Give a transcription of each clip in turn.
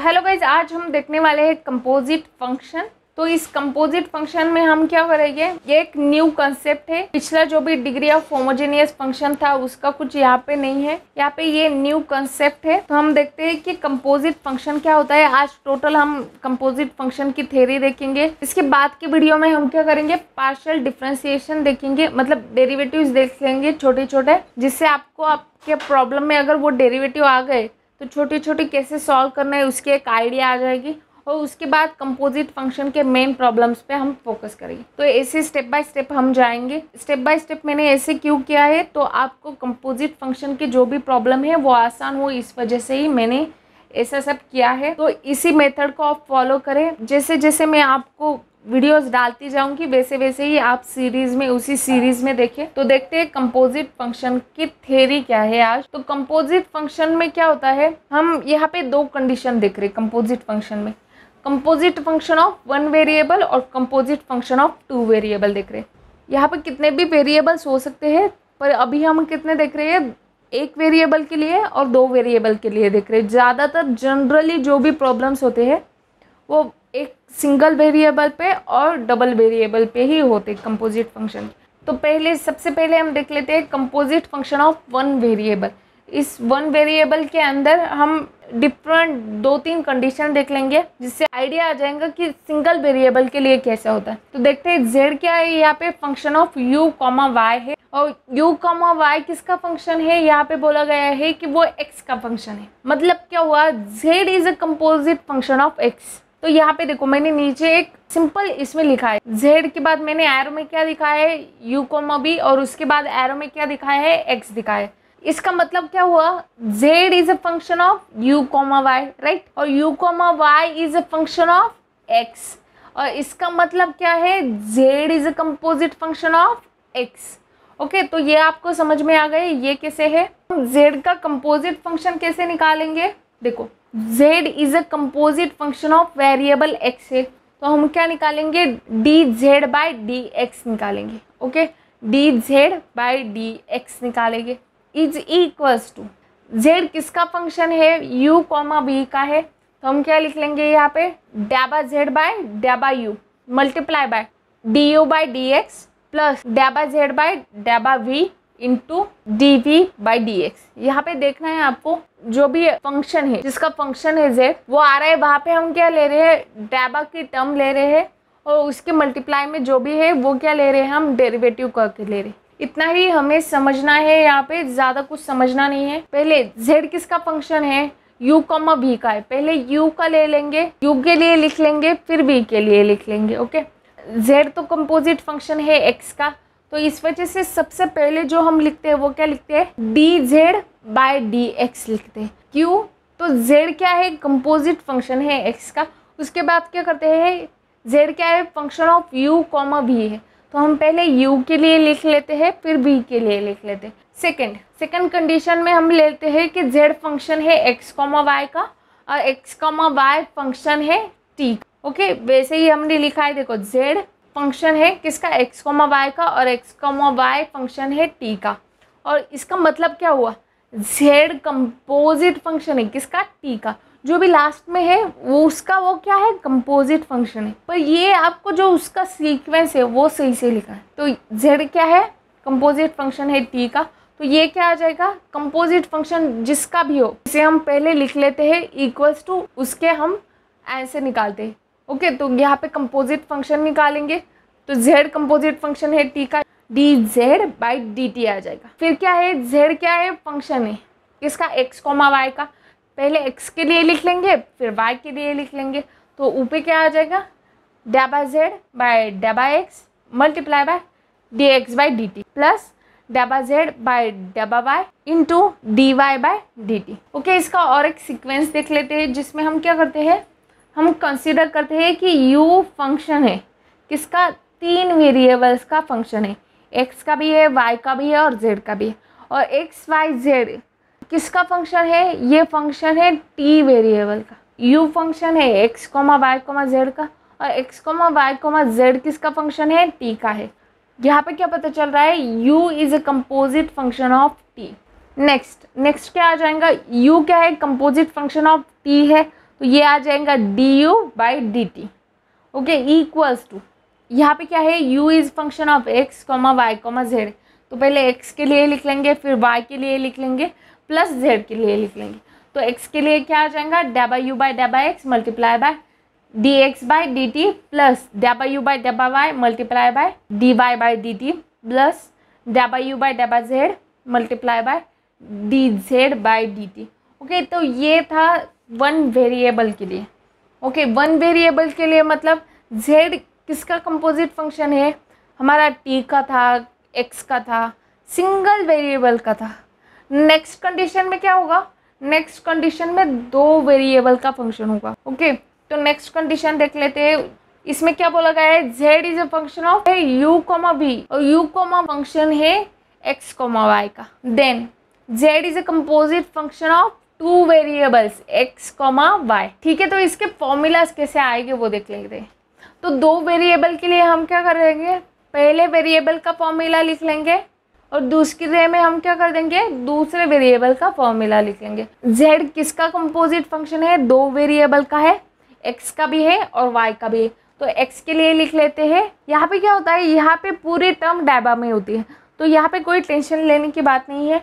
hello guys आज हम देखने वाले हैं कंपोजिट फंक्शन तो इस कंपोजिट फंक्शन में हम क्या करेंगे ये एक न्यू कंसेप्ट है पिछला जो भी डिग्री ऑफ होमोजेनियस फंक्शन था उसका कुछ यहाँ पे नहीं है यहाँ पे ये न्यू कंसेप्ट है तो हम देखते हैं कि कंपोजिट फंक्शन क्या होता है आज टोटल हम कंपोजिट फंक्शन की थेरी देखेंगे इसके बाद के वीडियो में हम क्या करेंगे पार्शल डिफ्रेंसिएशन देखेंगे मतलब डेरिवेटिव देख लेंगे छोटे छोटे जिससे आपको आपके प्रॉब्लम में अगर वो डेरिवेटिव आ गए तो छोटे छोटे कैसे सॉल्व करना है उसकी एक आइडिया आ जाएगी और उसके बाद कंपोजिट फंक्शन के मेन प्रॉब्लम्स पे हम फोकस करेंगे तो ऐसे स्टेप बाय स्टेप हम जाएंगे स्टेप बाय स्टेप मैंने ऐसे क्यों किया है तो आपको कंपोजिट फंक्शन के जो भी प्रॉब्लम है वो आसान हो इस वजह से ही मैंने ऐसा सब किया है तो इसी मेथड को आप फॉलो करें जैसे जैसे मैं आपको वीडियोस डालती जाऊंगी वैसे वैसे ही आप सीरीज में उसी सीरीज में देखें तो देखते हैं कंपोजिट फंक्शन की थेरी क्या है आज तो कंपोजिट फंक्शन में क्या होता है हम यहाँ पे दो कंडीशन देख रहे हैं कंपोजिट फंक्शन में composite function of one variable और composite function of two variable देख रहे हैं यहाँ पर कितने भी वेरिएबल्स हो सकते हैं पर अभी हम कितने देख रहे हैं एक वेरिएबल के लिए और दो वेरिएबल के लिए देख रहे हैं ज़्यादातर जनरली जो भी प्रॉब्लम्स होते हैं वो एक सिंगल वेरिएबल पे और डबल वेरिएबल पे ही होते कंपोजिट फंक्शन तो पहले सबसे पहले हम देख लेते हैं composite function of one variable इस वन वेरिएबल के अंदर हम डिफरेंट दो तीन कंडीशन देख लेंगे जिससे आइडिया आ जाएगा कि सिंगल वेरिएबल के लिए कैसा होता है तो देखते हैं जेड क्या है यहाँ पे function of u comma y है और यू कॉमा वाई किसका फंक्शन है यहाँ पे बोला गया है कि वो एक्स का फंक्शन है मतलब क्या हुआ z is a composite function of x तो यहाँ पे देखो मैंने नीचे एक सिंपल इसमें लिखा है जेड के बाद मैंने एरो में क्या दिखा है यू कोमा बी और उसके बाद एरो में क्या दिखाया है एक्स दिखा है इसका मतलब क्या हुआ z is a function of u comma y right और u comma y is a function of x और इसका मतलब क्या है z is a composite function of x okay तो ये आपको समझ में आ गए ये कैसे है जेड का कंपोजिट फंक्शन कैसे निकालेंगे देखो z is a composite function of variable x ए तो हम क्या निकालेंगे d z by d x निकालेंगे okay d z by d x निकालेंगे इज इक्वल्स टू z किसका फंक्शन है u कॉमा बी का है तो हम क्या लिख लेंगे यहाँ पे डैबा जेड बाय डेबा u multiply by d u by d x plus डैबा जेड बाय डैबा v into d v by d x यहाँ पे देखना है आपको जो भी फंक्शन है जिसका फंक्शन है जेड वो आ रहा है वहाँ पे हम क्या ले रहे हैं डेबा की टर्म ले रहे हैं और उसके मल्टीप्लाई में जो भी है वो क्या ले रहे हैं हम डेरिवेटिव करके ले रहे हैं इतना ही हमें समझना है यहाँ पे ज़्यादा कुछ समझना नहीं है पहले जेड किसका फंक्शन है यू कॉमा वी का है पहले यू का ले लेंगे यू के लिए लिख लेंगे फिर v के लिए लिख लेंगे ओके जेड तो कंपोजिट फंक्शन है एक्स का तो इस वजह से सबसे पहले जो हम लिखते हैं वो क्या लिखते हैं d z by d x लिखते हैं क्यों तो जेड क्या है कंपोजिट फंक्शन है एक्स का उसके बाद क्या करते हैं जेड क्या है function of u comma v है तो हम पहले यू के लिए लिख लेते हैं फिर बी के लिए लिख लेते हैं सेकेंड सेकेंड कंडीशन में हम लेते हैं कि जेड फंक्शन है एक्स कॉमा वाई का और एक्स कॉमा वाई फंक्शन है टी ओके वैसे ही हमने लिखा है देखो जेड फंक्शन है किसका एक्स कॉमा वाई का और एक्स कॉमा वाई फंक्शन है टी का और इसका मतलब क्या हुआ जेड कंपोजिट फंक्शन है किसका टी का जो भी लास्ट में है वो उसका वो क्या है कंपोजिट फंक्शन है पर ये आपको जो उसका सीक्वेंस है वो सही से लिखा है तो जेड क्या है कंपोजिट फंक्शन है टी का तो ये क्या आ जाएगा कंपोजिट फंक्शन जिसका भी हो इसे हम पहले लिख लेते हैं इक्वल्स टू उसके हम आंसर निकालते हैं ओके तो यहाँ पे कंपोजिट फंक्शन निकालेंगे तो जेड कंपोजिट फंक्शन है टी का d z by d t आ जाएगा फिर क्या है जेड क्या है फंक्शन है किसका एक्स कॉमा वाई का पहले एक्स के लिए लिख लेंगे फिर वाई के लिए लिख लेंगे तो ऊपर क्या आ जाएगा डाबा जेड बाय डाबा x multiply by d x by d t plus डाबा जेड बाय डेबा y into d y by d t okay इसका और एक सिक्वेंस देख लेते हैं जिसमें हम क्या करते हैं हम कंसिडर करते हैं कि यू फंक्शन है किसका तीन वेरिएबल्स का फंक्शन है एक्स का भी है वाई का भी है और जेड का भी है और एक्स वाई जेड किसका फंक्शन है ये फंक्शन है टी वेरिएबल का यू फंक्शन है x comma y comma z का और x comma y comma z किसका फंक्शन है टी का है यहाँ पे क्या पता चल रहा है u is a composite function of t next next क्या आ जाएगा यू क्या है कंपोजिट फंक्शन ऑफ टी है तो ये आ जाएगा d u by d t okay equals to यहाँ पे क्या है u is function of x comma y comma z तो पहले x के लिए लिख लेंगे फिर y के लिए लिख लेंगे प्लस z के लिए लिख लेंगे तो x के लिए क्या आ जाएगा डेबा यू बाई डेबा x multiply by d x by d t plus डेबा यू बाई डेबा y multiply by d y by d t plus डेबा यू बाई डेबा z multiply by d z by d t okay तो ये था one variable के लिए okay one variable के लिए मतलब जेड किसका कंपोजिट फंक्शन है हमारा टी का था एक्स का था सिंगल वेरिएबल का था नेक्स्ट कंडीशन में क्या होगा नेक्स्ट कंडीशन में दो वेरिएबल का फंक्शन होगा ओके तो नेक्स्ट कंडीशन देख लेते हैं इसमें क्या बोला गया है z is a function of है यू कोमा बी और यू कोमा फंक्शन है एक्स कॉमा वाई का then z is a composite function of two variables x comma y ठीक है तो इसके फॉर्मूलाज कैसे आएंगे वो देख लेते हैं तो दो वेरिएबल के लिए हम क्या करेंगे पहले वेरिएबल का फॉर्मूला लिख लेंगे और दूसरे में हम क्या कर देंगे दूसरे वेरिएबल का फॉर्मूला लिख लेंगे जेड किसका कंपोजिट फंक्शन है दो वेरिएबल का है एक्स का भी है और वाई का भी है तो एक्स के लिए लिख लेते हैं यहाँ पे क्या होता है यहाँ पे पूरे टर्म डैबा में होती है तो यहाँ पे कोई टेंशन लेने की बात नहीं है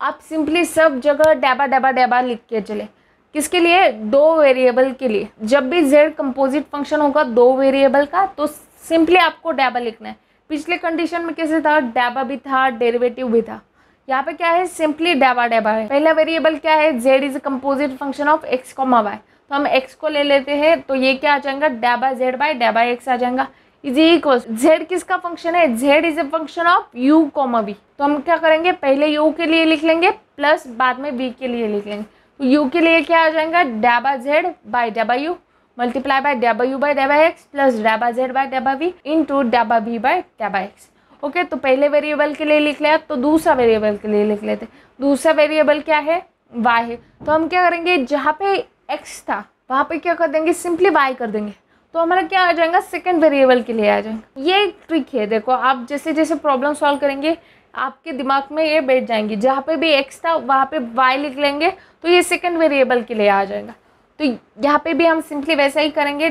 आप सिंपली सब जगह डैबा डैबा डैबा लिख के चले किसके लिए दो वेरिएबल के लिए जब भी जेड कंपोजिट फंक्शन होगा दो वेरिएबल का तो सिंपली आपको डैबा लिखना है पिछले कंडीशन में कैसे था डैबा भी था डेरिवेटिव भी था यहाँ पे क्या है सिंपली डैबा डैबा है पहला वेरिएबल क्या है z is composite function of x comma y तो हम एक्स को ले लेते हैं तो ये क्या आ जाएगा डैबा जेड बाय डैबा एक्स आ जाएगा इज इक्वल जेड किसका फंक्शन है z is a function of u comma v तो हम क्या करेंगे पहले यू के लिए लिख लेंगे प्लस बाद में वी के लिए लिख लेंगे यू के लिए क्या हो जाएगा डेबा जेड बाय डेबा यू मल्टीप्लाई बाय डेबा यू बाय डेबा एक्स प्लस डेबा जेड बाय डेबा वी इन टू डेबा वी बाय डेबा एक्स ओके तो पहले वेरिएबल के लिए लिख लिया तो दूसरा वेरिएबल के लिए लिख लेते दूसरा वेरिएबल क्या है वाई है तो हम क्या करेंगे जहाँ पे एक्स था वहाँ पे क्या कर देंगे सिंपली वाई कर देंगे तो हमारा क्या आ जाएगा सेकेंड वेरिएबल के लिए आ जाएगा ये ट्रिक है देखो आप जैसे जैसे प्रॉब्लम सॉल्व करेंगे आपके दिमाग में ये बैठ जाएंगी जहाँ पे भी एक्स था वहाँ पे वाई लिख लेंगे तो ये सेकेंड वेरिएबल के लिए आ जाएगा तो यहाँ पे भी हम सिंपली वैसा ही करेंगे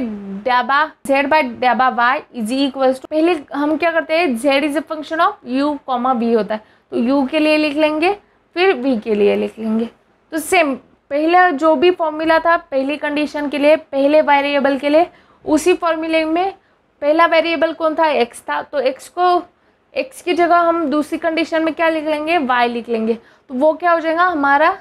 डेबा जेड बाय डेबा वाई इज इक्वल्स टू पहले हम क्या करते हैं z is a function of u comma v होता है तो यू के लिए लिख लेंगे फिर वी के लिए लिख लेंगे तो सेम पहला जो भी फॉर्मूला था पहली कंडीशन के लिए पहले वेरिएबल के लिए उसी फॉर्मूले में पहला वेरिएबल कौन था एक्स था तो एक्स को एक्स की जगह हम दूसरी कंडीशन में क्या लिख लेंगे वाई लिख लेंगे तो वो क्या हो जाएगा हमारा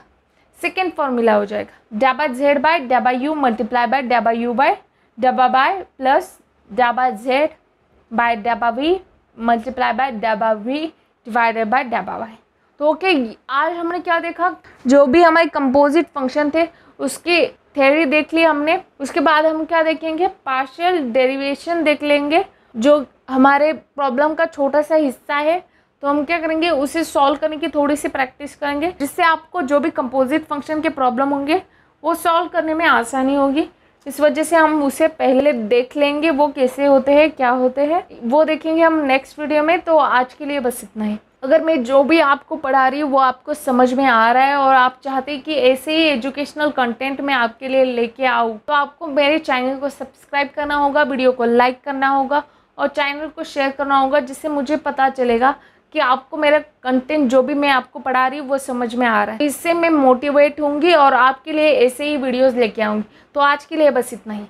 सेकेंड फॉर्मूला हो जाएगा डाबा जेड बाय डाबा यू मल्टीप्लाई बाय डाबा यू बाय डाबा बाय प्लस डाबा जेड बाय डाबा वी मल्टीप्लाई बाय डाबा वी डिवाइडेड बाय डाबा वाई तो ओके आज हमने क्या देखा जो भी हमारे कंपोजिट फंक्शन थे उसकी थ्योरी देख ली हमने उसके बाद हम क्या देखेंगे पार्शियल डेरिवेशन देख लेंगे जो हमारे प्रॉब्लम का छोटा सा हिस्सा है तो हम क्या करेंगे उसे सॉल्व करने की थोड़ी सी प्रैक्टिस करेंगे जिससे आपको जो भी कंपोजिट फंक्शन के प्रॉब्लम होंगे वो सॉल्व करने में आसानी होगी इस वजह से हम उसे पहले देख लेंगे वो कैसे होते हैं क्या होते हैं वो देखेंगे हम नेक्स्ट वीडियो में तो आज के लिए बस इतना ही अगर मैं जो भी आपको पढ़ा रही हूँ वो आपको समझ में आ रहा है और आप चाहते हैं कि ऐसे ही एजुकेशनल कंटेंट मैं आपके लिए लेके आऊँ तो आपको मेरे चैनल को सब्सक्राइब करना होगा वीडियो को लाइक करना होगा और चैनल को शेयर करना होगा जिससे मुझे पता चलेगा कि आपको मेरा कंटेंट जो भी मैं आपको पढ़ा रही हूँ वो समझ में आ रहा है इससे मैं मोटिवेट होंगी और आपके लिए ऐसे ही वीडियोस लेके आऊँगी तो आज के लिए बस इतना ही